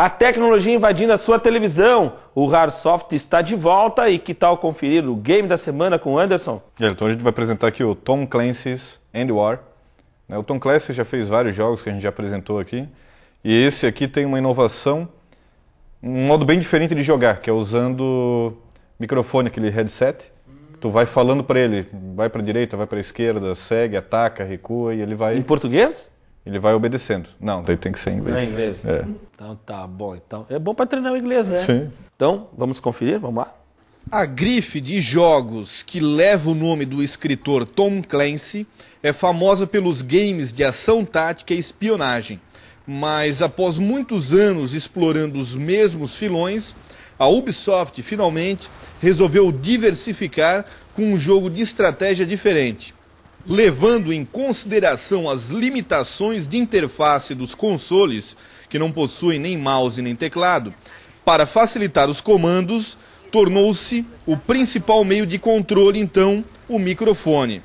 A tecnologia invadindo a sua televisão. O Rarsoft está de volta e que tal conferir o game da semana com o Anderson? então a gente vai apresentar aqui o Tom Clancy's End War. Né, o Tom Clancy já fez vários jogos que a gente já apresentou aqui. E esse aqui tem uma inovação, um modo bem diferente de jogar, que é usando microfone, aquele headset. Tu vai falando para ele, vai para direita, vai para esquerda, segue, ataca, recua e ele vai. Em português? Ele vai obedecendo. Não, daí tem que ser em inglês. É em inglês. É. Então tá bom. Então é bom para treinar o inglês, né? Sim. Então vamos conferir, vamos lá. A grife de jogos que leva o nome do escritor Tom Clancy é famosa pelos games de ação tática e espionagem. Mas após muitos anos explorando os mesmos filões, a Ubisoft finalmente resolveu diversificar com um jogo de estratégia diferente levando em consideração as limitações de interface dos consoles, que não possuem nem mouse nem teclado, para facilitar os comandos, tornou-se o principal meio de controle, então, o microfone.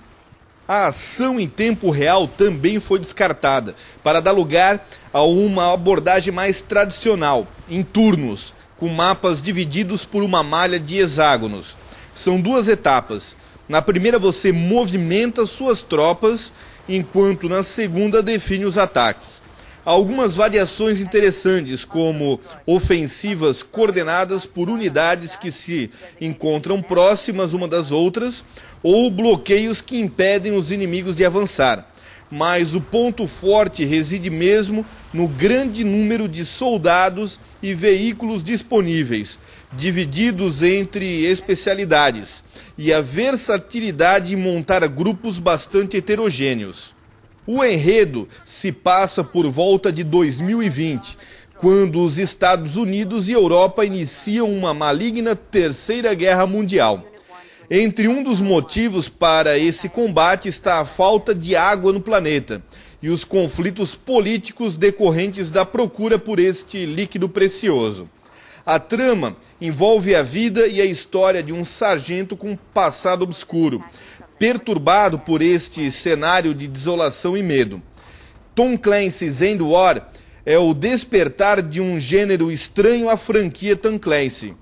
A ação em tempo real também foi descartada, para dar lugar a uma abordagem mais tradicional, em turnos, com mapas divididos por uma malha de hexágonos. São duas etapas. Na primeira, você movimenta suas tropas, enquanto na segunda, define os ataques. Há algumas variações interessantes, como ofensivas coordenadas por unidades que se encontram próximas uma das outras, ou bloqueios que impedem os inimigos de avançar mas o ponto forte reside mesmo no grande número de soldados e veículos disponíveis, divididos entre especialidades, e a versatilidade em montar grupos bastante heterogêneos. O enredo se passa por volta de 2020, quando os Estados Unidos e Europa iniciam uma maligna Terceira Guerra Mundial. Entre um dos motivos para esse combate está a falta de água no planeta e os conflitos políticos decorrentes da procura por este líquido precioso. A trama envolve a vida e a história de um sargento com passado obscuro, perturbado por este cenário de desolação e medo. Tom Clancy's End War é o despertar de um gênero estranho à franquia Tom Clancy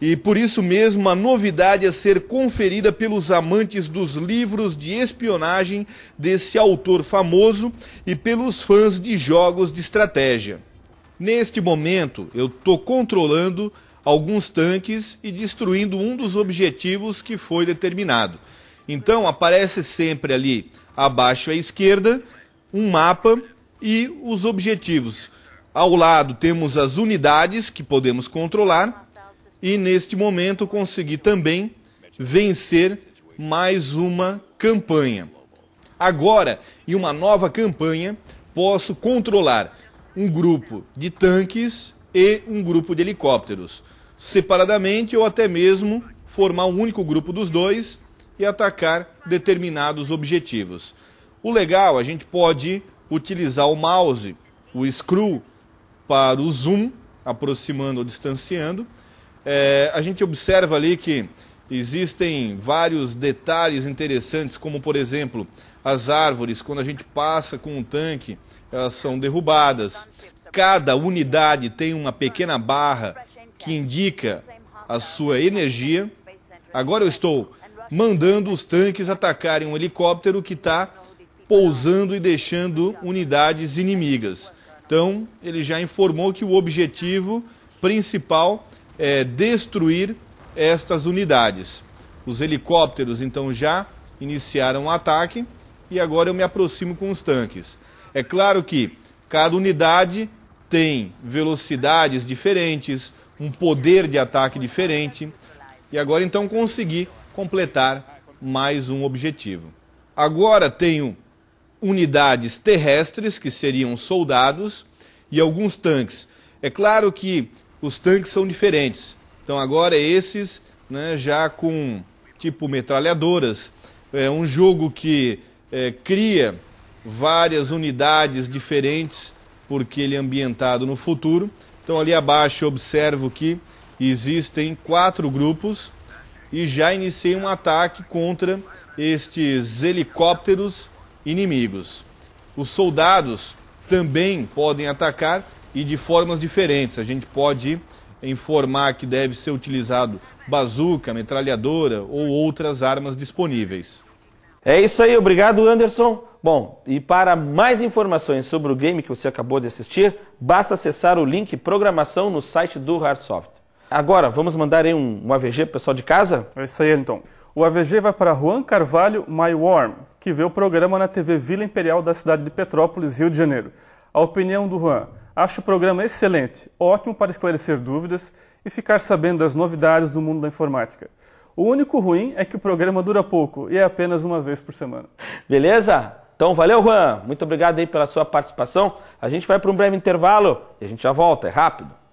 e por isso mesmo a novidade a ser conferida pelos amantes dos livros de espionagem desse autor famoso e pelos fãs de jogos de estratégia. Neste momento, eu estou controlando alguns tanques e destruindo um dos objetivos que foi determinado. Então aparece sempre ali abaixo à esquerda um mapa e os objetivos. Ao lado temos as unidades que podemos controlar e neste momento consegui também vencer mais uma campanha. Agora, em uma nova campanha, posso controlar um grupo de tanques e um grupo de helicópteros, separadamente ou até mesmo formar um único grupo dos dois e atacar determinados objetivos. O legal, a gente pode utilizar o mouse, o screw, para o zoom, aproximando ou distanciando, é, a gente observa ali que existem vários detalhes interessantes, como por exemplo, as árvores, quando a gente passa com um tanque, elas são derrubadas. Cada unidade tem uma pequena barra que indica a sua energia. Agora eu estou mandando os tanques atacarem um helicóptero que está pousando e deixando unidades inimigas. Então, ele já informou que o objetivo principal é, destruir estas unidades. Os helicópteros então já iniciaram o ataque e agora eu me aproximo com os tanques. É claro que cada unidade tem velocidades diferentes, um poder de ataque diferente. E agora então consegui completar mais um objetivo. Agora tenho unidades terrestres, que seriam soldados, e alguns tanques. É claro que os tanques são diferentes. Então agora esses, né, já com tipo metralhadoras, é um jogo que é, cria várias unidades diferentes porque ele é ambientado no futuro. Então ali abaixo eu observo que existem quatro grupos e já iniciei um ataque contra estes helicópteros inimigos. Os soldados também podem atacar, e de formas diferentes. A gente pode informar que deve ser utilizado bazuca, metralhadora ou outras armas disponíveis. É isso aí, obrigado Anderson. Bom, e para mais informações sobre o game que você acabou de assistir, basta acessar o link programação no site do Hardsoft. Agora, vamos mandar aí um, um AVG o pessoal de casa? É isso aí, então. O AVG vai para Juan Carvalho My Warm que vê o programa na TV Vila Imperial da cidade de Petrópolis, Rio de Janeiro. A opinião do Juan. Acho o programa excelente, ótimo para esclarecer dúvidas e ficar sabendo das novidades do mundo da informática. O único ruim é que o programa dura pouco e é apenas uma vez por semana. Beleza? Então valeu, Juan. Muito obrigado aí pela sua participação. A gente vai para um breve intervalo e a gente já volta, é rápido.